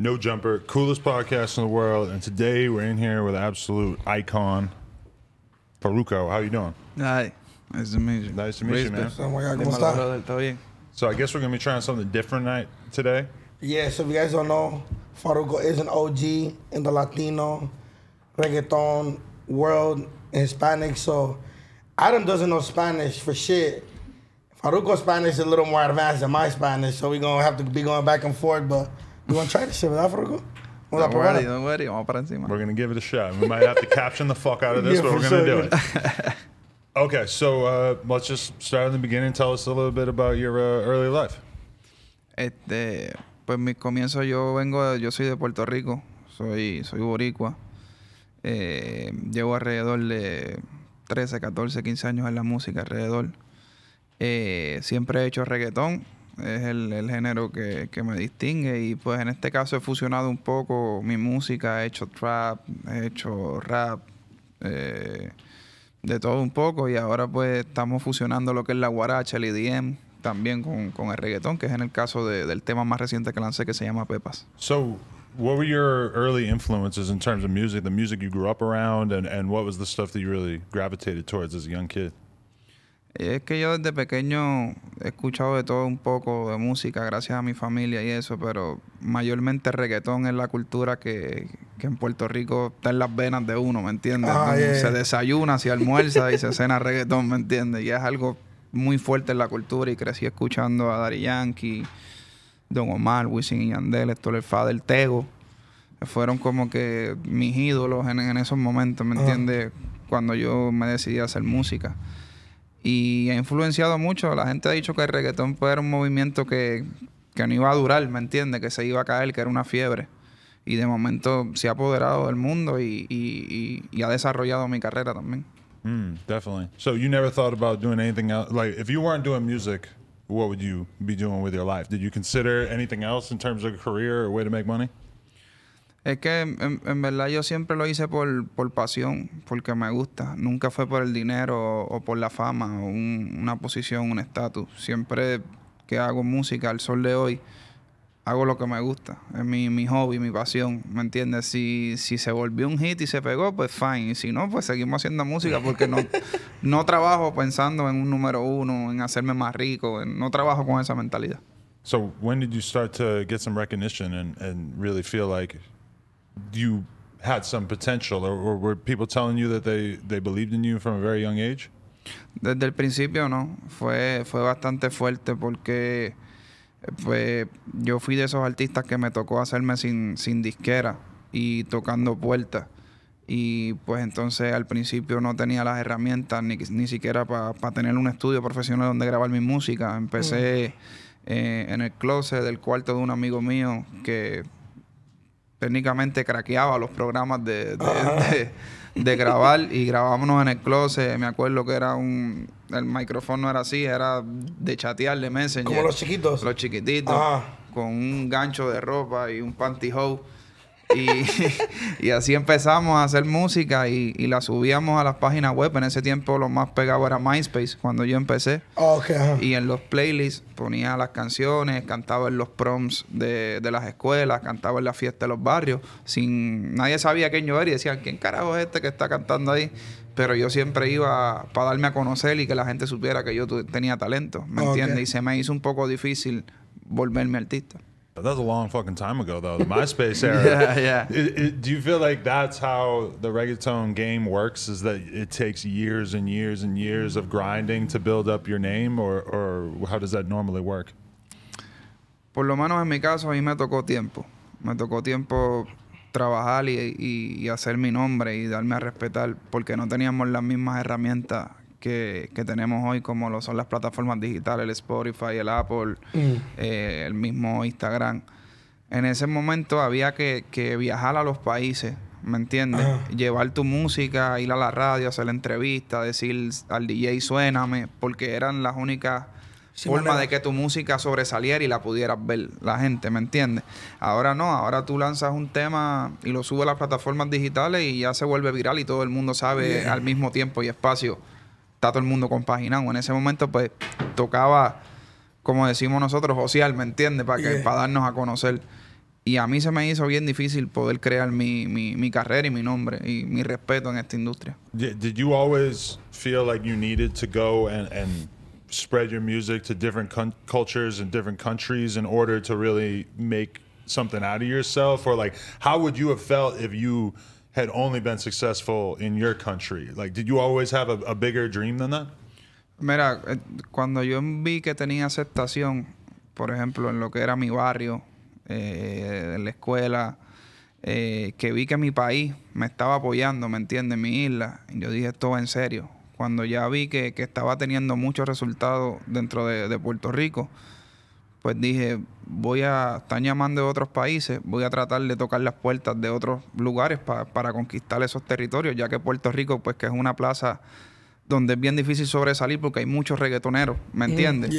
No Jumper, coolest podcast in the world, and today we're in here with absolute icon, Faruko. How you doing? Hi, nice to meet you. Nice to meet you, man. Oh my God, ¿cómo está? So I guess we're gonna be trying something different night today. Yeah. So if you guys don't know, Faruko is an OG in the Latino reggaeton world, Hispanic. So Adam doesn't know Spanish for shit. Faruko's Spanish is a little more advanced than my Spanish, so we're gonna have to be going back and forth, but. You want to try this shit, para encima. We're gonna give it a shot. We might have to caption the fuck out of this, yeah, but we're gonna to do it. okay, so uh, let's just start in the beginning. Tell us a little bit about your uh, early life. Este, pues mi comienzo yo vengo, yo soy de Puerto Rico, soy, soy boricua. Eh, llevo alrededor de 13, 14, 15 años en la música alrededor. Eh, siempre he hecho reggaetón es el, el género que, me distingue y pues en este caso he fusionado un poco mi música, he hecho trap, he hecho rap, eh, de todo un poco y ahora pues estamos fusionando lo que es la guaracha, el IDM e también con, el reggaetón, que es en el caso del tema más reciente que lancé que se llama Pepas. So, what were your early influences in terms of music, the music you grew up around and, and what was the stuff that you really gravitated towards a young kid? es que yo desde pequeño he escuchado de todo un poco de música, gracias a mi familia y eso, pero mayormente reggaetón es la cultura que, que en Puerto Rico está en las venas de uno, ¿me entiendes? Ah, se desayuna, se almuerza y se cena reggaetón, ¿me entiendes? Y es algo muy fuerte en la cultura y crecí escuchando a Dari Yankee, Don Omar, Wisin y Yandel, Héctor El del Tego. Fueron como que mis ídolos en, esos momentos, ¿me entiendes? Cuando yo me decidí a hacer música y ha influenciado mucho. La gente ha dicho que el reggaetón puede era un movimiento que, que no iba a durar, ¿me entiende Que se iba a caer, que era una fiebre. Y de momento se ha apoderado del mundo y, y, ha desarrollado mi carrera también. Mm, definitely. So you never thought about doing anything else? Like, if you weren't doing music, what would you be doing with your life? Did you consider anything else in terms of a career or a way to make money? Es que en, verdad yo siempre lo hice por, pasión, porque me gusta. Nunca fue por el dinero o, por la fama o una posición, un estatus. Siempre que hago música, al sol de hoy, hago lo que me gusta. Es mi, hobby, mi pasión, ¿me entiendes? Si, se volvió un hit y se pegó, pues fine. Y si no, pues seguimos haciendo música porque no, no trabajo pensando en un número uno, en hacerme más rico. no trabajo con esa mentalidad. So when did you start to get some recognition and, and really feel like you had some potential, or, were people telling you that they, they believed in Desde el principio no, fue, fue bastante fuerte porque pues, yo fui de esos artistas que me tocó hacerme sin, disquera y tocando puertas. Y pues entonces al principio no tenía las herramientas ni, siquiera para tener un estudio profesional donde grabar mi música. Empecé mm. eh, en el closet del cuarto de un amigo mío que técnicamente craqueaba los programas de, de, grabar y grabábamos en el closet. Me acuerdo que era un. El micrófono era así, era de chatear de Messenger. Como los chiquitos. Los chiquititos. Con un gancho de ropa y un pantyhose y, así empezamos a hacer música y, la subíamos a las páginas web. En ese tiempo lo más pegado era MySpace, cuando yo empecé. Y en los playlists ponía las canciones, cantaba en los proms de, las escuelas, cantaba en las fiestas de los barrios. sin Nadie sabía quién yo era y decían, ¿quién carajo es este que está cantando ahí? Pero yo siempre iba para darme a conocer y que la gente supiera que yo tenía talento, ¿me entiendes? Y se me hizo un poco difícil volverme artista. That was a long fucking time ago, though. The MySpace era. yeah, yeah. It, it, do you feel like that's how the reggaeton game works? Is that it takes years and years and years of grinding to build up your name, or, or how does that normally work? Por lo menos en mi caso, a mí me tocó tiempo. Me tocó tiempo trabajar y, y, y hacer mi nombre y darme a respetar porque no teníamos las mismas herramientas que, tenemos hoy, como lo son las plataformas digitales, el Spotify, el Apple, mm. eh, el mismo Instagram. En ese momento había que, viajar a los países, ¿me entiendes? Llevar tu música, ir a la radio, hacer la entrevista, decir al DJ suéname, porque eran las únicas formas de que tu música sobresaliera y la pudieras ver la gente, ¿me entiendes? Ahora no, ahora tú lanzas un tema y lo subes a las plataformas digitales y ya se vuelve viral y todo el mundo sabe al mismo tiempo y espacio está todo el mundo compaginado. En ese momento, pues, tocaba, como decimos nosotros, social, ¿me entiendes? Para, para darnos a conocer. Y a mí se me hizo bien difícil poder crear mi, mi, mi carrera y mi nombre y mi respeto en esta industria. Did you always feel like you needed to go and, and spread your music to different cultures and different countries in order to really make something out of yourself? Or like, how would you have felt if you had been successful did you always have a, bigger dream Mira, eh, cuando yo vi que tenía aceptación, por ejemplo, en lo que era mi barrio, eh, en la escuela, eh, que vi que mi país me estaba apoyando, ¿me entiendes? Mi isla. yo dije, esto en serio. Cuando ya vi que, estaba teniendo muchos resultados dentro de, de Puerto Rico, pues dije, voy a, están llamando de otros países, voy a tratar de tocar las puertas de otros lugares para conquistar esos territorios, ya que Puerto Rico, pues que es una plaza donde es bien difícil sobresalir porque hay muchos reggaetoneros, ¿me entiendes?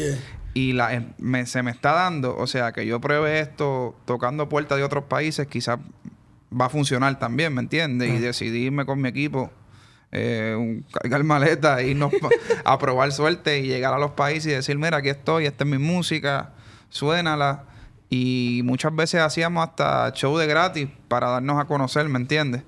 Y la, eh, se me está dando, o sea, que yo pruebe esto tocando puertas de otros países, quizás va a funcionar también, ¿me entiendes? Y ah. decidirme con mi equipo, eh, cargar maleta, irnos a probar suerte y llegar a los países y decir, mira, aquí estoy, esta es mi música, suénala. Y muchas veces hacíamos hasta show de gratis para darnos a conocer, ¿me entiendes?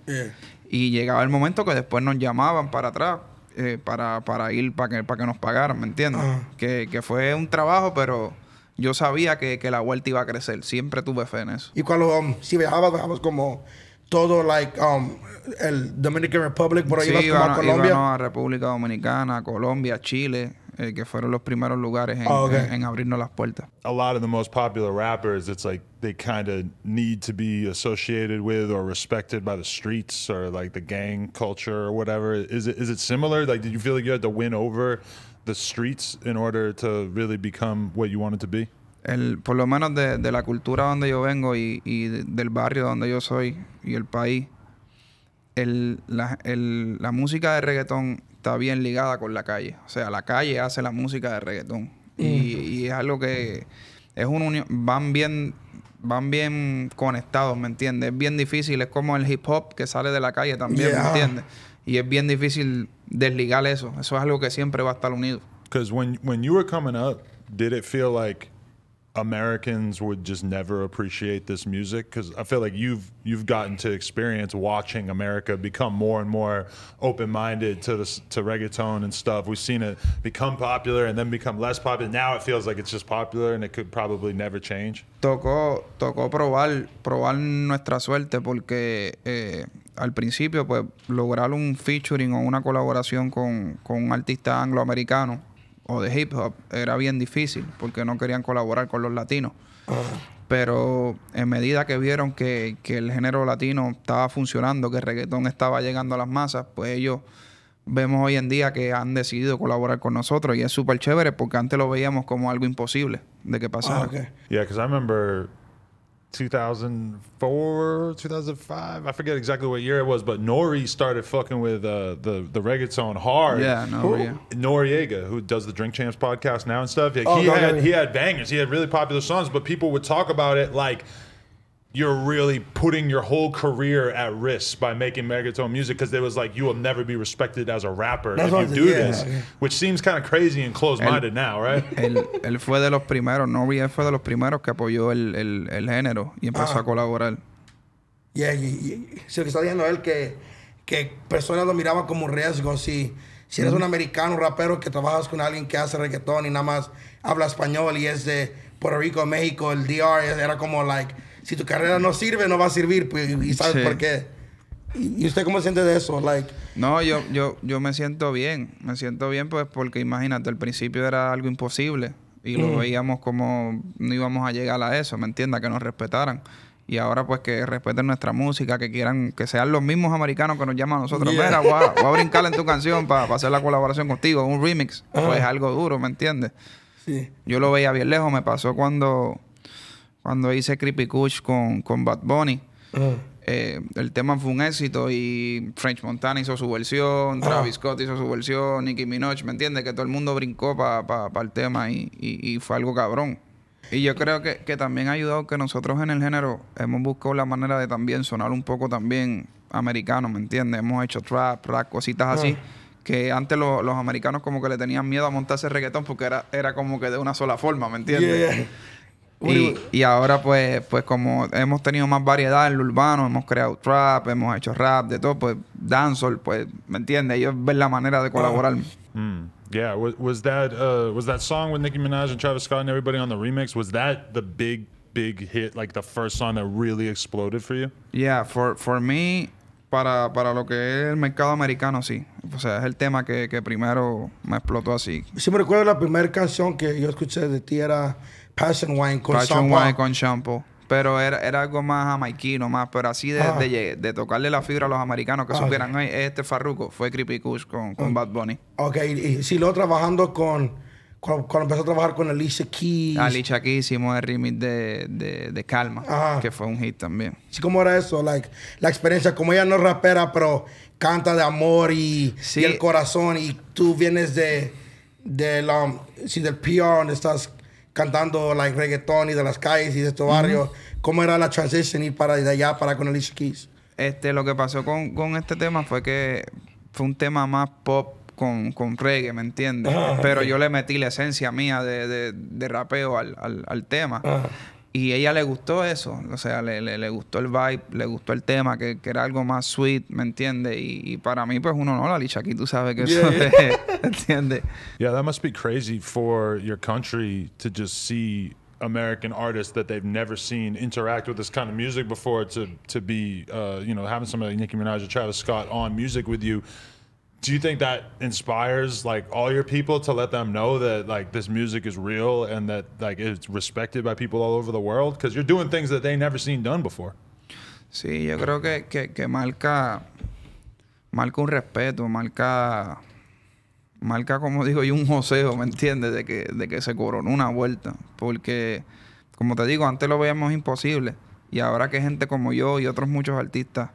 Y llegaba el momento que después nos llamaban para atrás. Eh, para, para, ir, para que, para que nos pagaran, ¿me entiendes? Que, que fue un trabajo, pero yo sabía que, que, la vuelta iba a crecer. Siempre tuve fe en eso. Y cuando um, si viajabas, como todo like um, el Dominican Republic, por ahí sí, a Colombia. a República Dominicana, Colombia, Chile, eh, que fueron los primeros lugares en, oh, okay. en, en, abrirnos las puertas. A lot of the most popular rappers, it's like they kind of need to be associated with or respected by the streets or like the gang culture or whatever. Is it is it similar? Like, did you feel like you had to win over the streets in order to really become what you wanted to be? el, por lo menos de, la cultura donde yo vengo y, del barrio donde yo soy y el país, el, la, la, música de reggaetón está bien ligada con la calle. O sea, la calle hace la música de reggaetón. Y, mm. y, es algo que es un van bien, van bien conectados, ¿me entiendes? Es bien difícil, es como el hip hop que sale de la calle también, ¿me entiendes? Y es bien difícil desligar eso. Eso es algo que siempre va a estar unido. Because when, when you were coming up, did it feel like Americans would just never appreciate this music because I feel like you've you've gotten to experience watching America become more and more open-minded to this, to reggaeton and stuff. We've seen it become popular and then become less popular. Now it feels like it's just popular and it could probably never change. Tocó tocó probar probar nuestra suerte porque eh, al principio pues lograr un featuring o una colaboración con con un artista angloamericano o de hip hop era bien difícil porque no querían colaborar con los latinos. Ah. Pero en medida que vieron que, que el género latino estaba funcionando, que el reggaetón estaba llegando a las masas, pues ellos vemos hoy en día que han decidido colaborar con nosotros y es súper chévere porque antes lo veíamos como algo imposible de que pasara. Ah, 2004, 2005. I forget exactly what year it was, but Nori started fucking with uh, the the reggaeton hard. Yeah, Noriega, who does the Drink Champs podcast now and stuff. Like, oh, he had he had bangers. He had really popular songs, but people would talk about it like you're really putting your whole career at risk by making reggaeton music because it was like you will never be respected as a rapper That's if you do yeah. this, which seems kind of crazy and closed-minded now, right? Él, él, fue de los primeros, no fue de los primeros que apoyó el, el, el género y empezó a colaborar. y, y, sí, lo que está diciendo él que, que personas lo miraban como un riesgo si si eres un americano, un rapero que trabajas con alguien que hace reggaetón y nada más habla español y es de Puerto Rico, México, el DR, era como like si tu carrera no sirve, no va a servir, pues, y sabes por qué. ¿Y usted cómo se siente de eso? Like... No, yo, yo, yo me siento bien. Me siento bien pues porque imagínate, al principio era algo imposible y lo mm. veíamos como no íbamos a llegar a eso, ¿me entiendes? Que nos respetaran. Y ahora pues que respeten nuestra música, que quieran, que sean los mismos americanos que nos llaman a nosotros. Yeah. Mira, a, brincar en tu canción para hacer la colaboración contigo, un remix. Pues algo duro, ¿me entiendes? Sí. Yo lo veía bien lejos, me pasó cuando cuando hice Creepy Couch con, con Bad Bunny. Ah. Eh, el tema fue un éxito y French Montana hizo su versión, ah. Travis Scott hizo su versión, Nicki Minaj, ¿me entiendes? Que todo el mundo brincó para pa, el tema y, y, fue algo cabrón. Y yo creo que, también ha ayudado que nosotros en el género hemos buscado la manera de también sonar un poco también americano, ¿me entiendes? Hemos hecho trap, rap, cositas así ah. que antes los americanos como que le tenían miedo a montarse reggaetón porque era, era como que de una sola forma, ¿me entiendes? Y, y, ahora, pues, pues, como hemos tenido más variedad en lo urbano, hemos creado trap, hemos hecho rap, de todo, pues, dancehall, pues, ¿me entiendes? Ellos ven la manera de colaborar. Mm, yeah, was, was that uh, was that song with Nicki Minaj and Travis Scott and everybody on the remix? Was that the big big hit, like the first song that really exploded for you? Yeah, for for me, para, para lo que es el mercado americano, sí. O sea, es el tema que, que primero me explotó así. Sí, me recuerdo la primera canción que yo escuché de ti era Passion wine con Passion wine con shampoo. Pero era, era algo más jamaiquino, más. Pero así de, ah. de, tocarle la fibra a los americanos que ah, supieran, este, este farruco fue Creepy Kush con, con Bad Bunny. Ok, y, si luego trabajando con. Cuando, empezó a trabajar con Alicia Keys. Alicia Keys hicimos el remix de, de, de Calma, ah. que fue un hit también. Sí, ¿cómo era eso? Like, la experiencia, como ella no rapera, pero canta de amor y, el corazón, y tú vienes de, de la sí, del PR donde estás cantando like reggaetón y de las calles y de estos barrios. ¿Cómo era la transición y para de allá para con el Keys? Este, lo que pasó con, este tema fue que fue un tema más pop con, con reggae, ¿me entiendes? Pero yo le metí la esencia mía de, rapeo al, tema. Y ella le gustó eso, o sea, le, gustó el vibe, le gustó el tema, que, era algo más sweet, ¿me entiendes? Y, para mí, pues uno no, la licha aquí tú sabes que eso yeah. es, ¿entiendes? Yeah, that must be crazy for your country to just see American artists that they've never seen interact with this kind of music before to, to be, uh, you know, having somebody like Nicki Minaj or Travis Scott on music with you do you think that inspires like all your people to let them know that like this music is real and that like it's respected by people all over the world? Because you're doing things that they never seen done before. Sí, yo creo que, que, marca, marca un respeto, marca marca, como digo y un joseo, ¿me entiendes? De que, de que se coronó una vuelta. Porque, como te digo, antes lo veíamos imposible. Y ahora que gente como yo y otros muchos artistas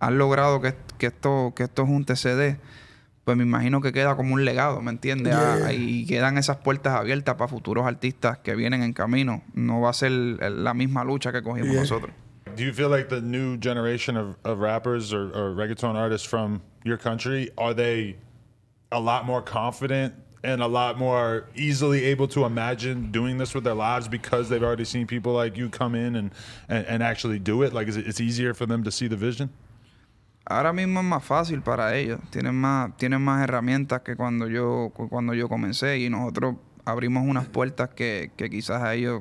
han logrado que, que esto, que esto es un TCD, pues me imagino que queda como un legado, ¿me entiendes? Ah, y quedan esas puertas abiertas para futuros artistas que vienen en camino. No va a ser la misma lucha que cogimos nosotros. Do you feel like the new generation of, rappers or, or reggaeton artists from your country are they a lot more confident and a lot more easily able to imagine doing this with their lives because they've already seen people like you come in and, and, and actually do it? Like, is it, it's easier for them to see the vision? ahora mismo es más fácil para ellos. Tienen más, tienen más herramientas que cuando yo, cuando yo comencé y nosotros abrimos unas puertas que, quizás a ellos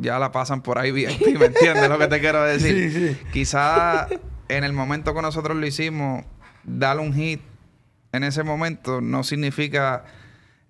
ya la pasan por ahí bien. ¿Me entiendes lo que te quiero decir? Quizás en el momento que nosotros lo hicimos, darle un hit en ese momento no significa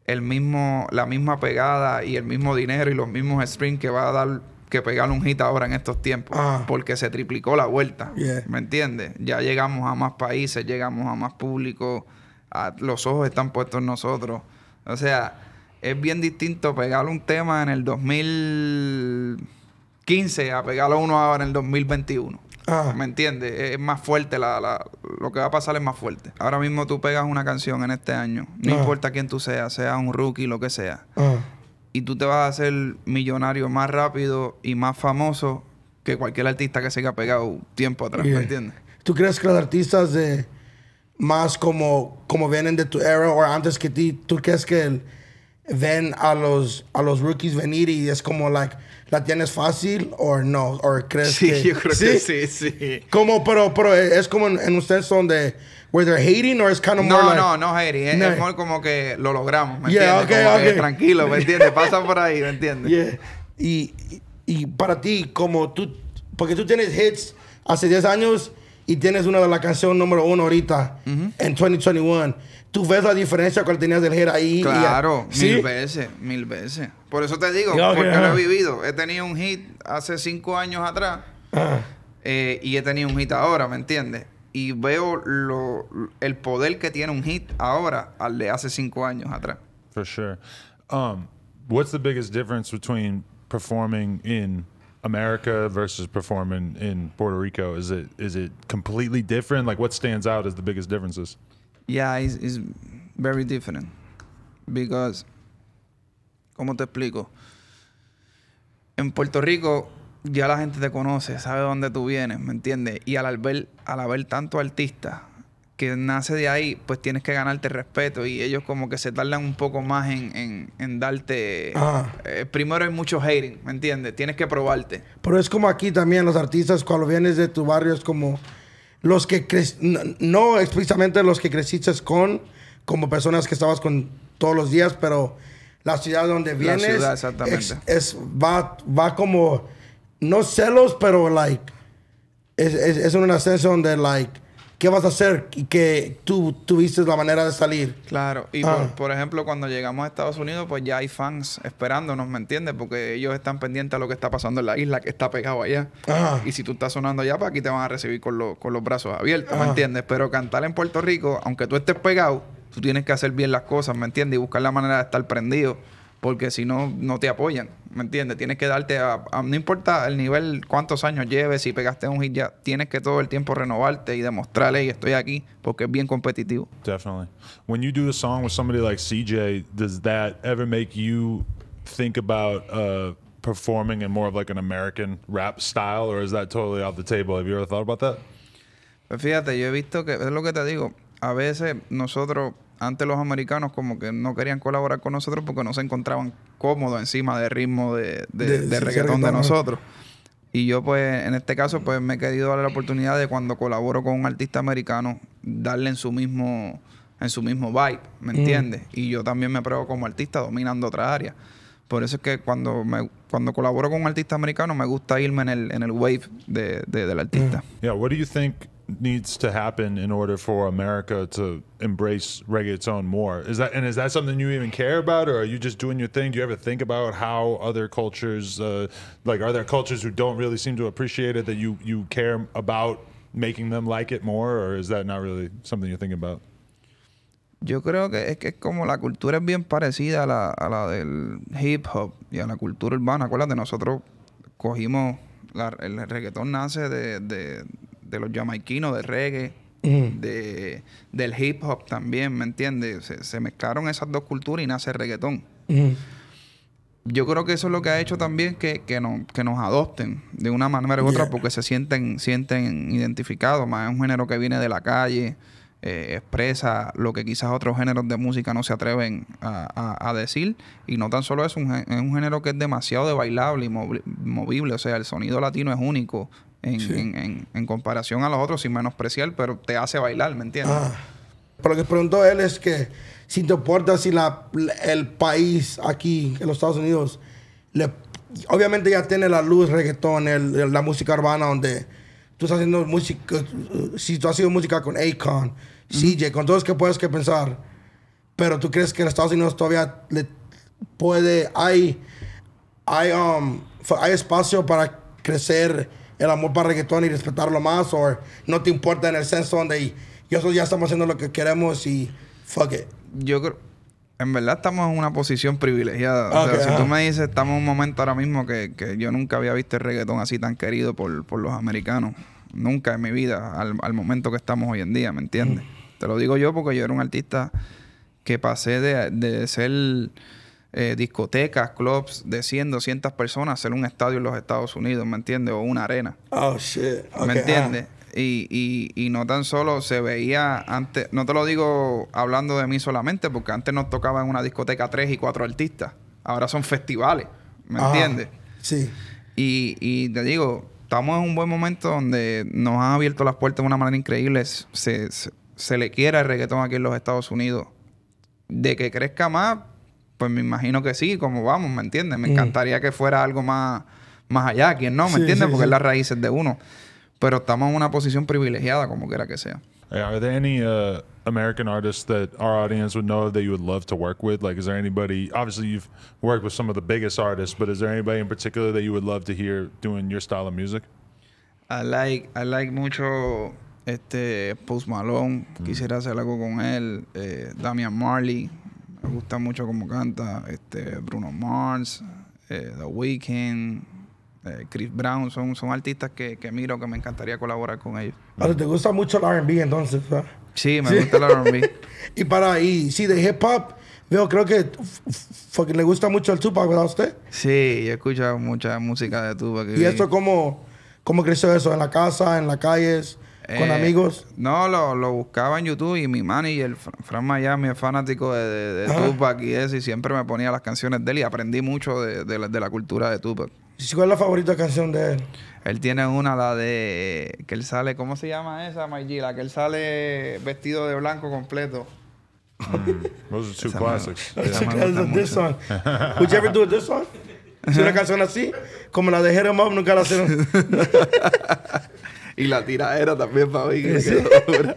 el mismo, la misma pegada y el mismo dinero y los mismos streams que va a dar que pegar un hit ahora en estos tiempos, ah. porque se triplicó la vuelta, ¿me entiendes? Ya llegamos a más países, llegamos a más público, a, los ojos están puestos en nosotros. O sea, es bien distinto pegarle un tema en el 2015 a pegarlo uno ahora en el 2021. Ah. ¿Me entiendes? Es más fuerte, la, lo que va a pasar es más fuerte. Ahora mismo tú pegas una canción en este año, no ah. importa quién tú seas, sea un rookie, lo que sea y tú te vas a hacer millonario más rápido y más famoso que cualquier artista que se haya pegado tiempo atrás, ¿me entiendes? ¿Tú crees que los artistas de más como, como vienen de tu era o antes que ti, tú crees que ven a los, a los rookies venir y es como, like, ¿la tienes fácil o no? ¿O crees que...? Sí, yo creo que sí, sí. Como, pero, pero es como en, en ustedes donde Whether hating or it's kind no, No, no, hating. Es, no. como que lo logramos, ¿me entiendes? tranquilo, ¿me entiendes? Pasa por ahí, ¿me entiendes? Y, y para ti, como tú, porque tú tienes hits hace 10 años y tienes una de las canciones número uno ahorita en 2021. ¿Tú ves la diferencia con que tenías del hit ahí? Claro, mil veces, mil veces. Por eso te digo, porque lo he vivido. He tenido un hit hace 5 años atrás eh, y he tenido un hit ahora, ¿me entiendes? y veo lo, el poder que tiene un hit ahora al de hace cinco años atrás. For sure. Um, what's the biggest difference between performing in America versus performing in Puerto Rico? Is it is it completely different? Like, what stands out as the biggest differences? Yeah, it's, very different because, ¿cómo te explico? En Puerto Rico ya la gente te conoce, sabe dónde tú vienes, ¿me entiendes? Y al haber, al haber tanto artista que nace de ahí, pues tienes que ganarte respeto y ellos como que se tardan un poco más en, darte... Eh, primero hay mucho hating, ¿me entiendes? Tienes que probarte. Pero es como aquí también, los artistas cuando vienes de tu barrio es como los que... Cre- no, explícitamente los que creciste con, como personas que estabas con todos los días, pero la ciudad donde vienes... La ciudad, exactamente. es, va, va como no celos, pero like, es, es, es un ascenso donde like, ¿qué vas a hacer? Y que tú tuviste la manera de salir. Claro, y ah. por, ejemplo, cuando llegamos a Estados Unidos, pues ya hay fans esperándonos, ¿me entiendes? Porque ellos están pendientes a lo que está pasando en la isla que está pegado allá. Y si tú estás sonando allá, pues aquí te van a recibir con, con los brazos abiertos, ¿me entiendes? Pero cantar en Puerto Rico, aunque tú estés pegado, tú tienes que hacer bien las cosas, ¿me entiendes? Y buscar la manera de estar prendido, porque si no, no te apoyan. ¿me entiendes? Tienes que darte, a, no importa el nivel, cuántos años lleves, si pegaste un hit ya, tienes que todo el tiempo renovarte y demostrarle, y estoy aquí, porque es bien competitivo. Definitely. When you do a song with somebody like CJ, does that ever make you think about uh, performing in more of like an American rap style, or is that totally off the table? Have you ever thought about that? Pues fíjate, yo he visto que, es lo que te digo, a veces nosotros, antes los americanos como que no querían colaborar con nosotros porque no se encontraban cómodo encima del ritmo de, de, de, reggaetón de nosotros. Y yo, pues, en este caso, pues me he querido dar la oportunidad de cuando colaboro con un artista americano, darle en su mismo, en su mismo vibe, ¿me entiendes? Y yo también me pruebo como artista dominando otra área. Por eso es que cuando me cuando colaboro con un artista americano me gusta irme en el, en el wave del artista. Yeah, what you think needs to happen in order for America to embrace reggaeton more? Is that and is that something you even care about, or are you just doing your thing? Do you ever think about how other cultures, uh, like are there cultures who don't really seem to appreciate it that you you care about making them like it more, or is that not really something you're thinking about? Yo creo que es que es como la cultura es bien parecida a la, a la del hip hop y a la cultura urbana. Acuérdate, nosotros cogimos la, el reggaetón nace de, de de los jamaiquinos, de reggae, mm. de, del hip hop también, ¿me entiendes? Se, mezclaron esas dos culturas y nace el reggaetón. Mm. Yo creo que eso es lo que ha hecho también que, nos adopten de una manera u otra porque se sienten, sienten identificados. Más es un género que viene de la calle, eh, expresa lo que quizás otros géneros de música no se atreven a, decir. Y no tan solo es un, es un género que es demasiado de bailable y movible. O sea, el sonido latino es único en, en, comparación a los otros, sin menospreciar, pero te hace bailar, ¿me entiendes? Ah. Pero lo que preguntó él es que si te importa si la, el país aquí, en los Estados Unidos, le, obviamente ya tiene la luz, reggaetón, la música urbana, donde tú estás haciendo música, si tú has sido música con Akon, CJ, con todos que puedes que pensar, pero tú crees que en Estados Unidos todavía le puede, hay, hay, um, hay espacio para crecer el amor para reggaetón y respetarlo más, o no te importa en el senso donde y nosotros ya estamos haciendo lo que queremos y fuck it. Yo creo, en verdad estamos en una posición privilegiada. si tú me dices, estamos en un momento ahora mismo que, que, yo nunca había visto el reggaetón así tan querido por, por los americanos. Nunca en mi vida, al, momento que estamos hoy en día, ¿me entiendes? Mm. Te lo digo yo porque yo era un artista que pasé de ser eh, discotecas, clubs de 100, 200 personas en un estadio en los Estados Unidos, ¿me entiendes? O una arena. Oh, shit. ¿Me entiendes? Y, y, y, no tan solo se veía antes, no te lo digo hablando de mí solamente, porque antes nos tocaba en una discoteca tres y cuatro artistas, ahora son festivales, ¿me entiendes? Sí. Y, te digo, estamos en un buen momento donde nos han abierto las puertas de una manera increíble, se, se, se le quiera el reggaetón aquí en los Estados Unidos. De que crezca más, pues me imagino que sí, como vamos, ¿me entiendes? Me encantaría que fuera algo más, más allá, quién no, ¿me entiende? entiendes? Porque es las raíces de uno. Pero estamos en una posición privilegiada, como quiera que sea. ¿Hay eh, algún artista any que uh, American artists that our audience would know that you would love to work with? Like, is there anybody? Obviously, you've worked with some of the biggest artists, but is there anybody in particular that you would love to hear doing your style of music? I like, I like mucho este Post Malone. Mm. Quisiera hacer algo con él. Eh, Damian Marley. Me gusta mucho cómo canta este, Bruno Mars, eh, The Weeknd, eh, Chris Brown. Son, artistas que, miro que me encantaría colaborar con ellos. Ah, te gusta mucho el RB entonces, ah? Sí, me gusta el RB. y para, ahí, sí, de hip hop. Veo, creo que le gusta mucho el Tupac, ¿verdad usted? Sí, yo escuchado mucha música de Tupac. ¿Y eso cómo, cómo creció eso? ¿En la casa, en las calles? ¿Con eh, amigos? No, lo, lo, buscaba en YouTube y mi manager, Fran Miami, es fanático de, Tupac y eso, y siempre me ponía las canciones de él y aprendí mucho de, la, cultura de Tupac. ¿Cuál es la favorita canción de él? Él tiene una, la de que él sale, ¿cómo se llama esa, G? La que él sale vestido de blanco completo. Mm. those are two classics. this song. Would do this song? una canción así, como la de Hit em nunca la hicieron. y la tiradera también para mí.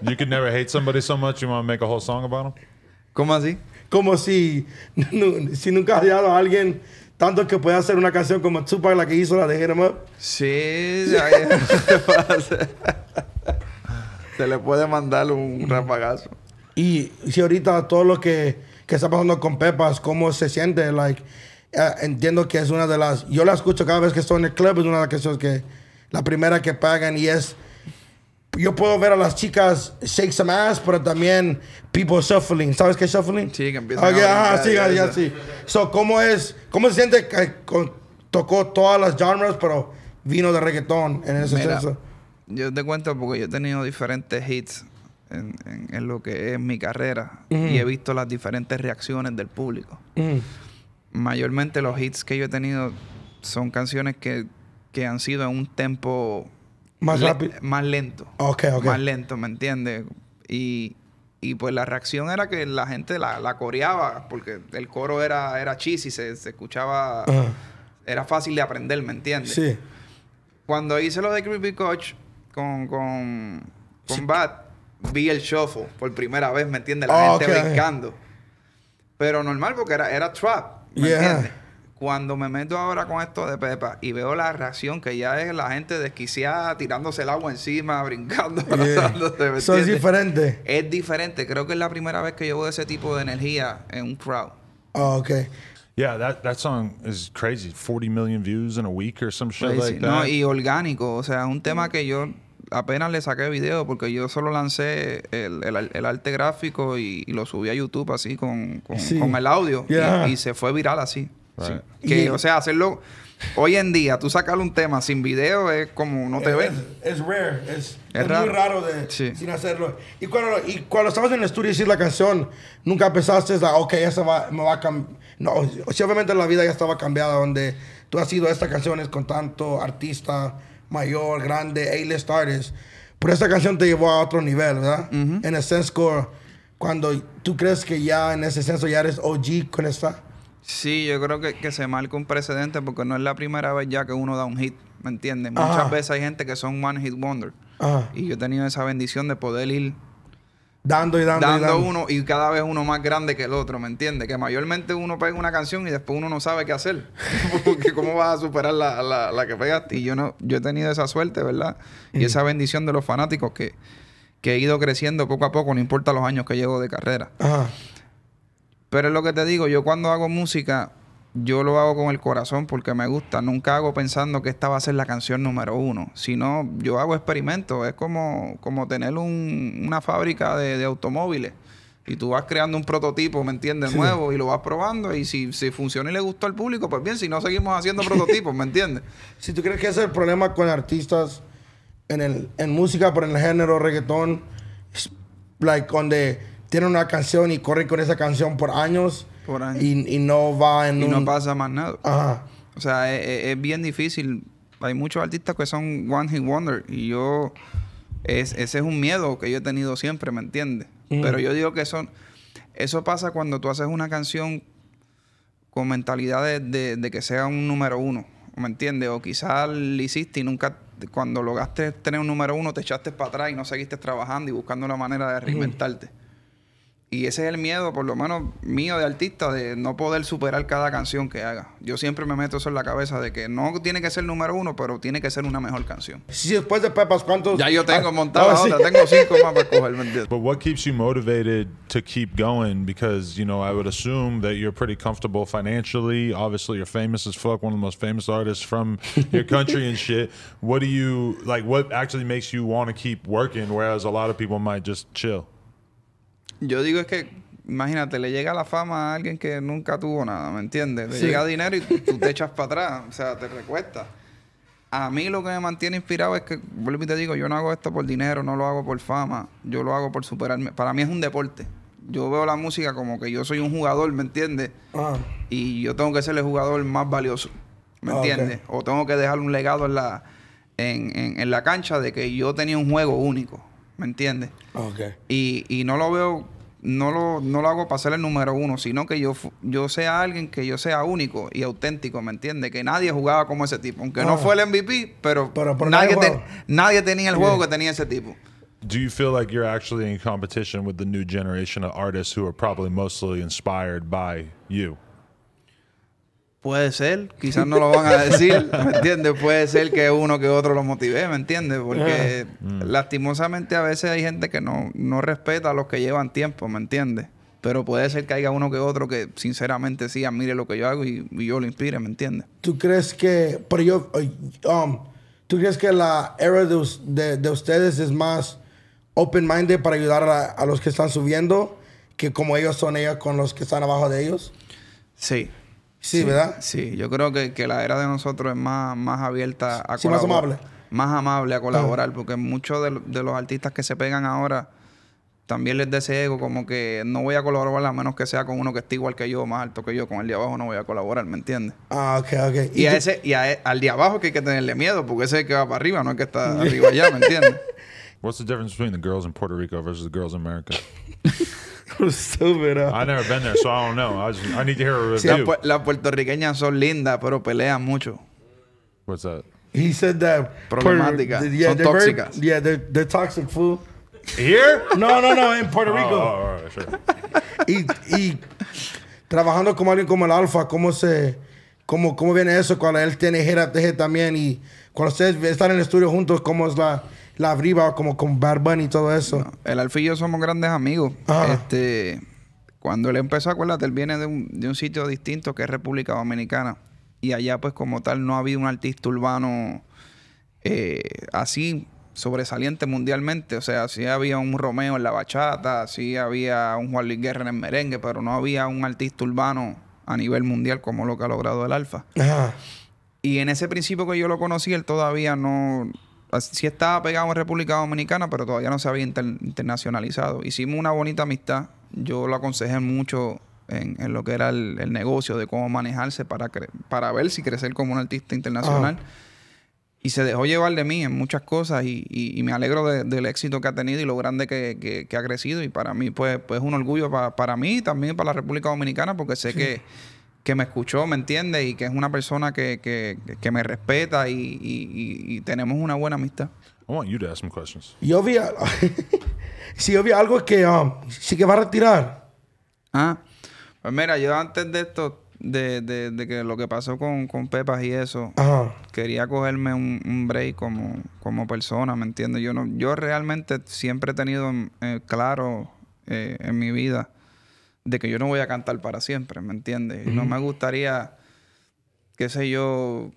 you can never hate somebody so much you want to make a whole song about them. ¿Cómo así? Como si, si nunca has dado a alguien tanto que puede hacer una canción como Tupac, la que hizo la de Hit em Up. Sí, se le puede mandar un rapagazo. Y si ahorita todo lo que, que está pasando con Pepas, cómo se siente, like, eh, entiendo que es una de las, yo la escucho cada vez que estoy en el club, es una de las canciones que la primera que pagan y es yo puedo ver a las chicas shake some ass, pero también people shuffling. ¿Sabes qué es shuffling? Sí, que empieza... okay, ah, ah, ah, sí, So, ¿cómo es? ¿Cómo se siente que tocó todas las genres, pero vino de reggaetón en ese Mira, Yo te cuento porque yo he tenido diferentes hits en, lo que es mi carrera y he visto las diferentes reacciones del público. Mayormente los hits que yo he tenido son canciones que que han sido en un tempo más rápido. Más lento. Más lento, ¿me entiendes? Y, y, pues la reacción era que la gente la, coreaba, porque el coro era, era y se, se escuchaba. Era fácil de aprender, ¿me entiendes? Sí. Cuando hice lo de Creepy Coach con, con, Bat, vi el shuffle por primera vez, ¿me entiendes? La oh, gente brincando. Pero normal porque era, era trap, ¿me cuando me meto ahora con esto de Pepa y veo la reacción que ya es la gente desquiciada, tirándose el agua encima, brincando, yeah. Eso es diferente. Es diferente. Creo que es la primera vez que llevo ese tipo de energía en un crowd. Oh, ok Yeah, that, that song is crazy. 40 million views in a week or some shit like that. No, y orgánico. O sea, un tema que yo apenas le saqué video porque yo solo lancé el, arte gráfico y, lo subí a YouTube así con, con, el audio y, se fue viral así. Sí. Que, o sea, hacerlo hoy en día, tú sacar un tema sin video es como no te ves Es, raro, es, raro. muy raro sin hacerlo. Y cuando, y cuando estabas en el estudio y hiciste la canción, nunca pensaste, la, ok, esa va, me va a cambiar. No, obviamente la vida ya estaba cambiada, donde tú has sido estas canciones con tanto artista mayor, grande, A-list artist. Pero esta canción te llevó a otro nivel, ¿verdad? En el sense cuando tú crees que ya en ese senso ya eres OG con esta. Sí, yo creo que, se marca un precedente porque no es la primera vez ya que uno da un hit, ¿me entiendes? Muchas veces hay gente que son one hit wonder. Y yo he tenido esa bendición de poder ir dando y dando, dando uno y cada vez uno más grande que el otro, ¿me entiendes? Que mayormente uno pega una canción y después uno no sabe qué hacer. porque cómo vas a superar la, la, la, que pegaste. Y yo no, yo he tenido esa suerte, ¿verdad? Y mm. esa bendición de los fanáticos que, que he ido creciendo poco a poco, no importa los años que llevo de carrera. Ajá. Pero es lo que te digo, yo cuando hago música, yo lo hago con el corazón porque me gusta. Nunca hago pensando que esta va a ser la canción número uno. Sino yo hago experimentos. Es como, como tener una fábrica de, automóviles. Y tú vas creando un prototipo, ¿me entiendes? Nuevo y lo vas probando. Y si, funciona y le gustó al público, pues bien, si no, seguimos haciendo prototipos, ¿me entiendes? Si tú crees que ese es el problema con artistas en, el, en música, por el género reggaetón, like, donde tiene una canción y corre con esa canción por años. Y, no va en Y no pasa más nada. Ajá. O sea, e, e, es, bien difícil. Hay muchos artistas que son one hit wonder y yo... ese es un miedo que yo he tenido siempre, ¿me entiendes? Pero yo digo que son... Eso pasa cuando tú haces una canción con mentalidad de, que sea un número uno, ¿me entiendes? O quizás lo hiciste y nunca, cuando lograste tener un número uno, te echaste para atrás y no seguiste trabajando y buscando la manera de reinventarte. Y ese es el miedo, por lo menos mío de artista, de no poder superar cada canción que haga. Yo siempre me meto eso en la cabeza de que no tiene que ser número uno, pero tiene que ser una mejor canción. Si después de Pepas, ¿cuántos? Ya yo tengo ah, montada oh, tengo cinco más para coger, But what keeps you motivated to keep going? Because, you know, I would assume that you're pretty comfortable financially. Obviously, you're famous as fuck, one of the most famous artists from your country and shit. What do you, like, what actually makes you want to keep working, whereas a lot of people might just chill? Yo digo es que, imagínate, le llega la fama a alguien que nunca tuvo nada, ¿me entiendes? Le llega dinero y tú te echas para atrás, o sea, te recuestas. A mí lo que me mantiene inspirado es que, vuelvo y te digo, yo no hago esto por dinero, no lo hago por fama, yo lo hago por superarme. Para mí es un deporte. Yo veo la música como que yo soy un jugador, ¿me entiendes? Ah. Y yo tengo que ser el jugador más valioso, ¿me ah, entiendes? O tengo que dejar un legado en la, en, en la cancha de que yo tenía un juego único. ¿me entiendes? Okay. Y, y no lo veo, no lo, no lo hago para ser el número uno, sino que yo, yo sea alguien que yo sea único y auténtico, ¿me entiende Que nadie jugaba como ese tipo, aunque no ah. fue el MVP, pero, pero, nadie, nadie, tenía el juego que tenía ese tipo. do you feel like you're actually in competition with the new generation of artists who are probably mostly inspired by you? Puede ser, quizás no lo van a decir, ¿me entiendes? Puede ser que uno que otro lo motive, ¿me entiendes? Porque mm. lastimosamente a veces hay gente que no, respeta a los que llevan tiempo, ¿me entiendes? Pero puede ser que haya uno que otro que sinceramente sí admire lo que yo hago y, yo lo inspire, ¿me entiendes? ¿Tú crees que, pero yo, um, ¿tú crees que la era de, ustedes es más open-minded para ayudar a, a, los que están subiendo que como ellos son ellos con los que están abajo de ellos? Sí, Sí, ¿verdad? Sí, yo creo que, la era de nosotros es más, más abierta a más amable. Más amable a colaborar, porque muchos de, los artistas que se pegan ahora también les deseo como que no voy a colaborar a menos que sea con uno que esté igual que yo, más alto que yo, con el de abajo no voy a colaborar, ¿me entiendes? Ah, ok, ok. Y, ese, y e, al de abajo que hay que tenerle miedo, porque ese es el que va para arriba, no es que está arriba ya, ¿me entiendes? What's the difference between the girls in Puerto Rico versus the girls in America? stupid. I've never been there, so I don't know. I, just, I need to hear a review. Sí, las puertorriqueñas son lindas, pero pelean mucho. What's that? He said that. Problemática. son tóxicas. yeah, they're, they're toxic, fool. Here? No, no, no, en Puerto oh, Rico. Oh, oh, sure. y, y trabajando con alguien como el Alfa, ¿cómo se, cómo, cómo viene eso cuando él tiene Jera también y cuando ustedes están en el estudio juntos, cómo es la la arriba como con Barban y todo eso. el Alfa y yo somos grandes amigos. Este, cuando él empezó, acuérdate, él viene de un, de un sitio distinto que es República Dominicana. Y allá, pues, como tal, no había un artista urbano eh, así sobresaliente mundialmente. O sea, sí había un Romeo en la bachata, sí había un Juan Luis Guerra en el merengue, pero no había un artista urbano a nivel mundial como lo que ha logrado el Alfa. Y en ese principio que yo lo conocí, él todavía no, si estaba pegado en República Dominicana, pero todavía no se había internacionalizado. Hicimos una bonita amistad. Yo lo aconsejé mucho en, lo que era el, negocio, de cómo manejarse para, para ver si crecer como un artista internacional. Y se dejó llevar de mí en muchas cosas y, me alegro del éxito que ha tenido y lo grande que, ha crecido. Y para mí, pues, pues es un orgullo para, mí y también para la República Dominicana porque sé que que me escuchó, ¿me entiende? Y que es una persona que, que, que me respeta y, tenemos una buena amistad. I want you to ask questions. Yo vi, si yo vi algo que um, sí que va a retirar. Ah, pues mira, yo antes de esto, de, de, de que lo que pasó con, con Pepas y eso, quería cogerme un, break como, como persona, ¿me entiendes? Yo, no, yo realmente siempre he tenido eh, claro eh, en mi vida de que yo no voy a cantar para siempre, ¿me entiendes? No me gustaría, qué sé yo,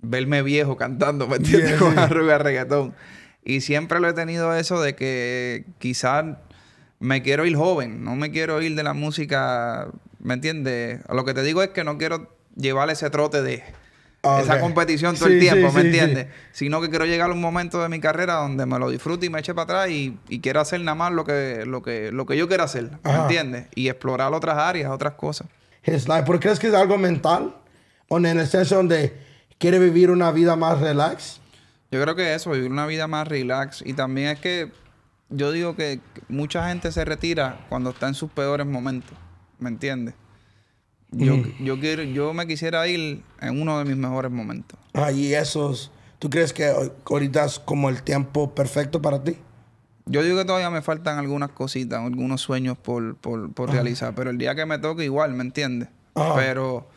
verme viejo cantando, ¿me entiendes? Con Con arruga reggaetón. Y siempre lo he tenido eso de que quizás me quiero ir joven, no me quiero ir de la música, ¿me entiendes? Lo que te digo es que no quiero llevar ese trote de esa competición todo el tiempo, ¿me entiende? entiendes? Sino que quiero llegar a un momento de mi carrera donde me lo disfrute y me eche para atrás y, quiero hacer nada más lo que, lo que, lo que yo quiero hacer, ¿me entiendes? Y explorar otras áreas, otras cosas. Es qué crees que es algo mental? ¿O en el senso donde quiere vivir una vida más relax? Yo creo que eso, vivir una vida más relax. Y también es que yo digo que mucha gente se retira cuando está en sus peores momentos, ¿me entiendes? Mm. Yo, quiero, yo me quisiera ir en uno de mis mejores momentos. Ah, y esos. ¿Tú crees que ahorita es como el tiempo perfecto para ti? Yo digo que todavía me faltan algunas cositas, algunos sueños por, realizar. Pero el día que me toque, igual, ¿me entiendes? Pero,